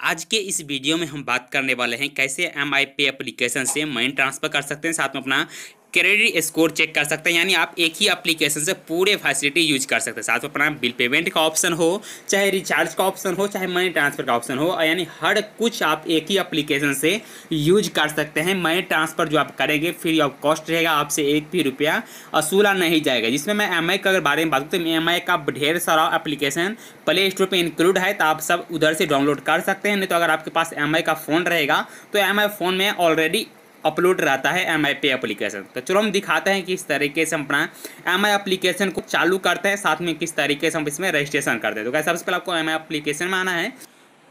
आज के इस वीडियो में हम बात करने वाले हैं कैसे एम आई पे एप्लीकेशन से मनी ट्रांसफर कर सकते हैं साथ में अपना क्रेडिट स्कोर चेक कर सकते हैं यानी आप एक ही एप्लीकेशन से पूरे फैसिलिटी यूज कर सकते हैं साथ में अपना बिल पेमेंट का ऑप्शन हो चाहे रिचार्ज का ऑप्शन हो चाहे मनी ट्रांसफर का ऑप्शन हो यानी हर कुछ आप एक ही एप्लीकेशन से यूज कर सकते हैं मनी ट्रांसफर जो आप करेंगे फ्री ऑफ कॉस्ट रहेगा आपसे एक भी रुपया असूला नहीं जाएगा जिसमें मैं एम का अगर बारे में बात करूँ तो एम का ढेर सारा एप्लीकेशन प्ले स्टोर पर इंक्लूड है तो आप सब उधर से डाउनलोड कर सकते हैं नहीं तो अगर आपके पास एम का फ़ोन रहेगा तो एम फ़ोन में ऑलरेडी अपलोड रहता है एम आई पे एप्लीकेशन तो चलो हम दिखाते हैं किस तरीके से अपना एम आई एप्लीकेशन को चालू करते हैं साथ में किस तरीके से हम इसमें रजिस्ट्रेशन करते हैं तो क्या सबसे पहले आपको एम आई एप्लीकेशन में आना है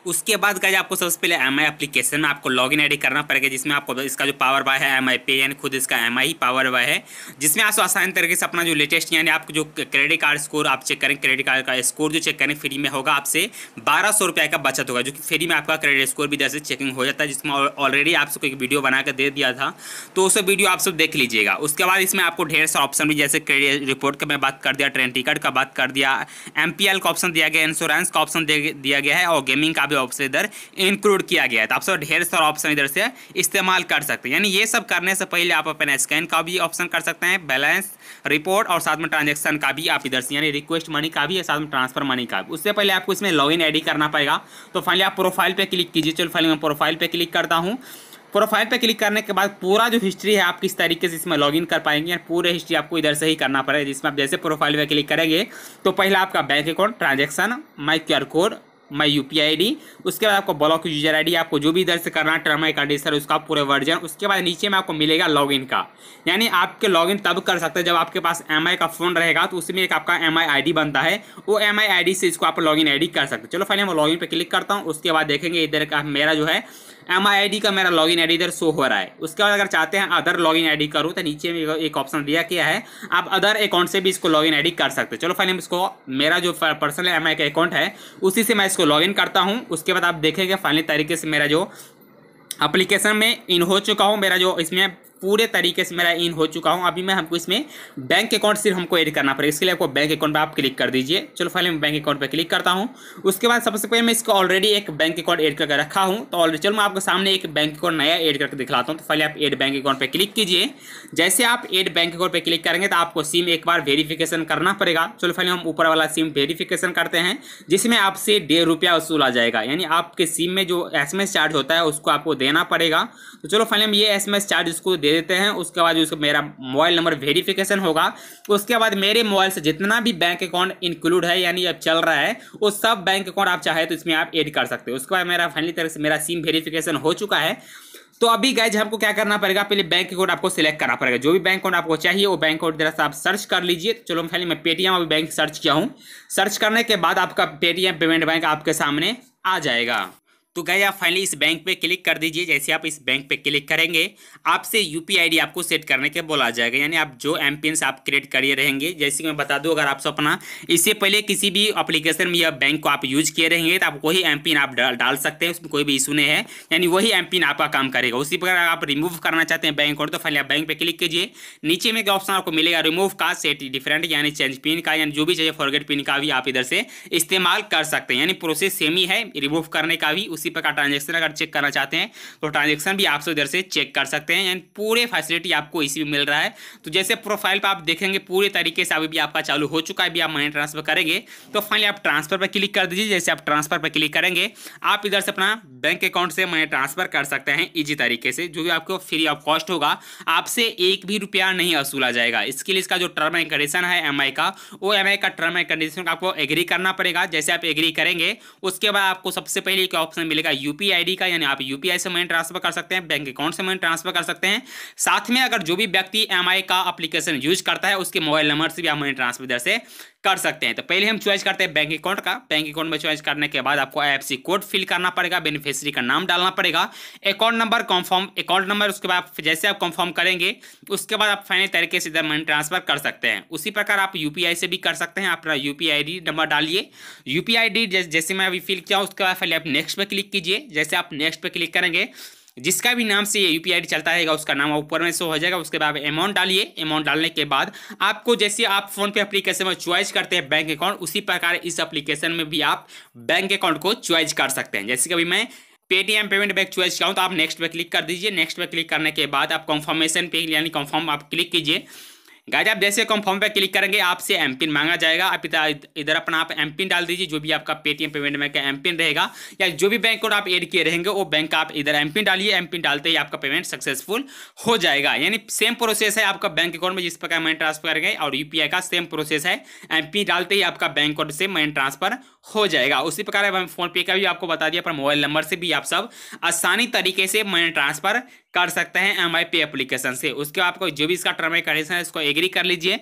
उसके बाद गाइज आपको सबसे पहले एम आई एप्लीकेशन में आपको लॉग इन करना पड़ेगा जिसमें आपको इसका जो पावर बाय है एम आई पे यानी खुद इसका एम आई पावर बाय है जिसमें आप आसान तरीके से अपना जो लेटेस्ट यानी आपको जो क्रेडिट कार्ड स्कोर आप चेक करें क्रेडिट कार्ड का स्कोर जो चेक करें फ्री में होगा आपसे बारह सौ रुपये का बचत होगा जो कि फ्री में आपका क्रेडिट स्कोर भी जैसे चेकिंग हो जाता है जिसमें ऑलरेडी आप सबको एक वीडियो बना कर दे दिया था तो उस वीडियो आप सब देख लीजिएगा उसके बाद इसमें आपको ढेर सारा ऑप्शन भी जैसे क्रेडिट रिपोर्ट का मैं बात कर दिया ट्रेन टिकट का बात कर दिया एम का ऑप्शन दिया गया इंश्योरेंस का ऑप्शन दिया गया है और गेमिंग का भी ऑप्शन इधर इंक्लूड किया गया है तो आप सब ढेर सारा ऑप्शन इधर से इस्तेमाल कर सकते हैं यानी ये सब करने से पहले आप अपने स्कैन का भी ऑप्शन कर सकते हैं बैलेंस रिपोर्ट और साथ में ट्रांजेक्शन का भी आप इधर से यानी रिक्वेस्ट मनी का भी और साथ में ट्रांसफर मनी का भी उससे पहले आपको इसमें लॉगिन आईडी करना पड़ेगा तो फाइनली आप प्रोफाइल पर क्लिक कीजिए चलो फाइनली मैं प्रोफाइल पर क्लिक करता हूँ प्रोफाइल पर क्लिक करने के बाद पूरा जो हिस्ट्री है आप किस तरीके से इसमें लॉगिन कर पाएंगे पूरे हिस्ट्री आपको इधर से ही करना पड़ेगा जिसमें आप जैसे प्रोफाइल पर क्लिक करेंगे तो पहला आपका bank account transaction my QR code my U P I D उसके बाद आपको ब्लॉक यूजर आई डी आपको जो भी दर्ज करना है टर्म का कंडीशन उसका पूरे वर्जन उसके बाद नीचे में आपको मिलेगा लॉगिन का यानी आपके लॉगिन तब कर सकते हैं जब आपके पास एम आई का फ़ोन रहेगा तो उसमें एक आपका एम आई आई डी बनता है वो एम आई आई डी से इसको आप लॉगिन आई डी कर सकते हैं चलो फाइनल मैं लॉगिन पर क्लिक करता हूँ उसके बाद देखेंगे इधर का मेरा जो है एम आई आई का मेरा लॉगिन आईडी इधर शो हो रहा है उसके बाद अगर चाहते हैं अदर लॉगिन आईडी करूँ तो नीचे में एक ऑप्शन दिया गया है आप अदर अकाउंट से भी इसको लॉगिन आईडी कर सकते हैं चलो फाइनल इसको मेरा जो पर्सनल एम का अकाउंट है उसी से मैं इसको लॉगिन करता हूँ उसके बाद आप देखेंगे फाइनली तरीके से मेरा जो अप्लीकेशन में इन हो चुका हूँ मेरा जो इसमें पूरे तरीके से मेरा इन हो चुका हूँ अभी मैं हमको इसमें बैंक अकाउंट सिर्फ हमको एड करना पड़ेगा इसके लिए आपको बैंक अकाउंट पर आप क्लिक कर दीजिए चलो पहले मैं बैंक अकाउंट पर क्लिक करता हूँ उसके बाद सबसे पहले मैं इसको ऑलरेडी एक बैंक अकाउंट एड करके रखा हूँ तो ऑलरेडी चलो मैं आपके सामने एक बैंक अकाउंट नया एड करके दिखलाता हूँ तो पहले आप एड बैंक अकाउंट पर क्लिक कीजिए जैसे आप एड बैंक अकाउंट पर क्लिक करेंगे तो आपको सिम एक बार वेरीफिकेशन करना पड़ेगा चलो पहले हम ऊपर वाला सिम वेरीफिकेशन करते हैं जिसमें आपसे डेढ़ रुपया आ जाएगा यानी आपके सिम में जो एस चार्ज होता है उसको आपको देना पड़ेगा तो चलो फाइनल हम ये एस चार्ज उसको दे देते हैं उसके बाद जो मेरा मोबाइल नंबर वेरिफिकेशन होगा उसके बाद मेरे मोबाइल से जितना भी बैंक अकाउंट इंक्लूड है यानी अब चल रहा है वो सब बैंक अकाउंट आप चाहे तो इसमें आप एड कर सकते हो उसके बाद मेरा फाइनली तरह से मेरा सिम वेरीफिकेशन हो चुका है तो अभी गाइज हमको क्या करना पड़ेगा पहले बैंक अकाउंट आपको सिलेक्ट करना पड़ेगा जो भी बैंक अकाउंट आपको चाहिए वो बैंक अकाउंट जरा आप सर्च कर लीजिए तो चलो पहले मैं पेटीएम अभी बैंक सर्च किया हूँ सर्च करने के बाद आपका पेटीएम पेमेंट बैंक आपके सामने आ जाएगा तो गए आप फाइनली इस बैंक पे क्लिक कर दीजिए जैसे आप इस बैंक पे क्लिक करेंगे आपसे यूपी आईडी आपको सेट करने के बोला जाएगा यानी आप जो एम आप क्रिएट करिए रहेंगे जैसे कि मैं बता दूं अगर आप अपना इससे पहले किसी भी अप्लीकेशन में या बैंक को आप यूज किए रहेंगे तो आप वही एम आप डाल, डाल सकते हैं उसमें कोई भी इशू नहीं है यानी वही एम आपका काम करेगा उसी प्रकार आप रिमूव करना चाहते हैं बैंक और तो फाइनली आप बैंक पर क्लिक कीजिए नीचे में क्या ऑप्शन आपको मिलेगा रिमूव का सेट डिफरेंट यानी चेंज पिन का यानी जो भी चाहिए फॉरगेट पिन का भी आप इधर से इस्तेमाल कर सकते हैं यानी प्रोसेस सेम ही है रिमूव करने का भी उसी प्रकार ट्रांजेक्शन अगर चेक करना चाहते हैं तो ट्रांजेक्शन भी आपसे उधर से चेक कर सकते हैं यानी पूरे फैसिलिटी आपको इसी में मिल रहा है तो जैसे प्रोफाइल पर आप देखेंगे पूरे तरीके से अभी भी आपका चालू हो चुका है भी आप मनी ट्रांसफर करेंगे तो फाइनली आप ट्रांसफर पर क्लिक कर दीजिए जैसे आप ट्रांसफर पर क्लिक करेंगे आप इधर से अपना बैंक अकाउंट से मनी ट्रांसफर कर सकते हैं इजी तरीके से जो भी आपको फ्री ऑफ कॉस्ट होगा आपसे एक भी रुपया नहीं वसूला जाएगा इसके लिए इसका जो टर्म एंड कंडीशन है एम का वो एम का टर्म एंड कंडीशन आपको एग्री करना पड़ेगा जैसे आप एग्री करेंगे उसके बाद आपको सबसे पहले एक ऑप्शन मिलेगा यूपीआईडी का यानी आप यूपीआई से मनी ट्रांसफर कर सकते हैं बैंक अकाउंट से मनी ट्रांसफर कर सकते हैं साथ में अगर जो भी व्यक्ति एम का अप्लीकेशन यूज करता है उसके मोबाइल नंबर से भी आप मनी ट्रांसफर इधर से कर सकते हैं तो पहले हम चॉइस करते हैं बैंक अकाउंट का बैंक अकाउंट में चॉइस करने के बाद आपको आई कोड फिल करना पड़ेगा बेनिफिशियरी का नाम डालना पड़ेगा account number confirm account number उसके बाद जैसे आप कंफर्म करेंगे उसके बाद आप फाइनल तरीके से इधर मनी ट्रांसफर कर सकते हैं उसी प्रकार आप यू से भी कर सकते हैं अपना यू पी नंबर डालिए यू पी जैसे मैं अभी फिल किया उसके बाद पहले आप नेक्स्ट पर क्लिक क्लिक कीजिए जैसे आप नेक्स्ट पर क्लिक करेंगे जिसका भी नाम से ये यू चलता रहेगा उसका नाम ऊपर में शो हो जाएगा उसके बाद अमाउंट डालिए अमाउंट डालने के बाद आपको जैसे आप फोन पे एप्लीकेशन में चॉइस करते हैं बैंक अकाउंट उसी प्रकार इस एप्लीकेशन में भी आप बैंक अकाउंट को चॉइस कर सकते हैं जैसे कि अभी मैं पेटीएम पेमेंट बैंक चॉइस कराऊँ तो आप नेक्स्ट पर क्लिक कर दीजिए नेक्स्ट पर क्लिक करने के बाद आप कंफर्मेशन पे यानी कंफर्म आप क्लिक कीजिए गाइज आप जैसे कंफर्म पे क्लिक करेंगे आपसे एम पिन मांगा जाएगा आप इधर अपना आप एम पिन डाल दीजिए जो भी आपका पेटीएम पेमेंट बैंक का एम पिन रहेगा या जो भी बैंक कोड आप ऐड किए रहेंगे वो बैंक आप इधर एम पिन डालिए एम पिन डालते ही आपका पेमेंट सक्सेसफुल हो जाएगा यानी सेम प्रोसेस है आपका बैंक अकाउंट में जिस प्रकार मनी ट्रांसफर करेंगे और यू का सेम प्रोसेस है एम पिन डालते ही आपका बैंक अकाउंट से मनी ट्रांसफर हो जाएगा उसी प्रकार फोन पे का भी आपको बता दिया पर मोबाइल नंबर से भी आप सब आसानी तरीके से मनी ट्रांसफर कर सकते हैं एम आई पी एप्लीकेशन से उसके बाद आपको जो भी इसका टर्म एंड कंडीशन है इसको एग्री कर लीजिए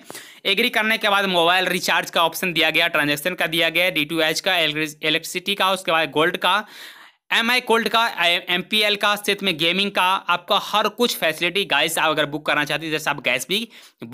एग्री करने के बाद मोबाइल रिचार्ज का ऑप्शन दिया गया ट्रांजेक्शन का दिया गया डी टू एच का इलेक्ट्रिसिटी का उसके बाद गोल्ड का एम आई कोल्ड का एम पी एल का स्थित में गेमिंग का आपका हर कुछ फैसिलिटी गाइस आप अगर बुक करना चाहते हैं जैसे आप गैस भी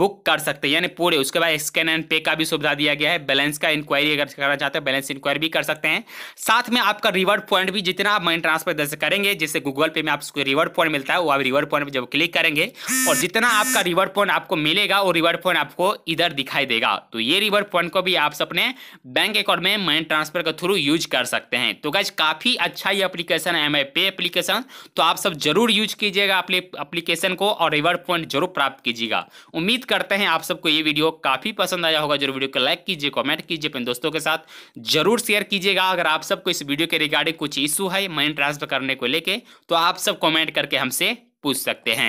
बुक कर सकते हैं यानी पूरे उसके बाद स्कैन एंड पे का भी सुविधा दिया गया है बैलेंस का इंक्वायरी अगर करना चाहते हैं बैलेंस इंक्वायरी भी कर सकते हैं साथ में आपका रिवॉर्ड पॉइंट भी जितना आप मनी ट्रांसफर जैसे करेंगे जैसे गूगल पे में आपको रिवॉर्ड पॉइंट मिलता है वो आप रिवर्ड पॉइंट पर जब क्लिक करेंगे और जितना आपका रिवॉर्ड पॉइंट आपको मिलेगा वो रिवॉर्ड पॉइंट आपको इधर दिखाई देगा तो ये रिवर्ड पॉइंट को भी आप अपने बैंक अकाउंट में मनी ट्रांसफर के थ्रू यूज कर सकते हैं तो गाइज काफ़ी अच्छा यह एप्लीकेशन एम आई पे एप्लीकेशन तो आप सब जरूर यूज कीजिएगा अपने एप्लीकेशन को और रिवर्ड पॉइंट जरूर प्राप्त कीजिएगा उम्मीद करते हैं आप सबको ये वीडियो काफ़ी पसंद आया होगा जरूर वीडियो को लाइक कीजिए कॉमेंट कीजिए अपने दोस्तों के साथ जरूर शेयर कीजिएगा अगर आप सबको इस वीडियो के रिगार्डिंग कुछ इशू है मनी ट्रांसफर करने को लेकर तो आप सब कॉमेंट करके हमसे पूछ सकते हैं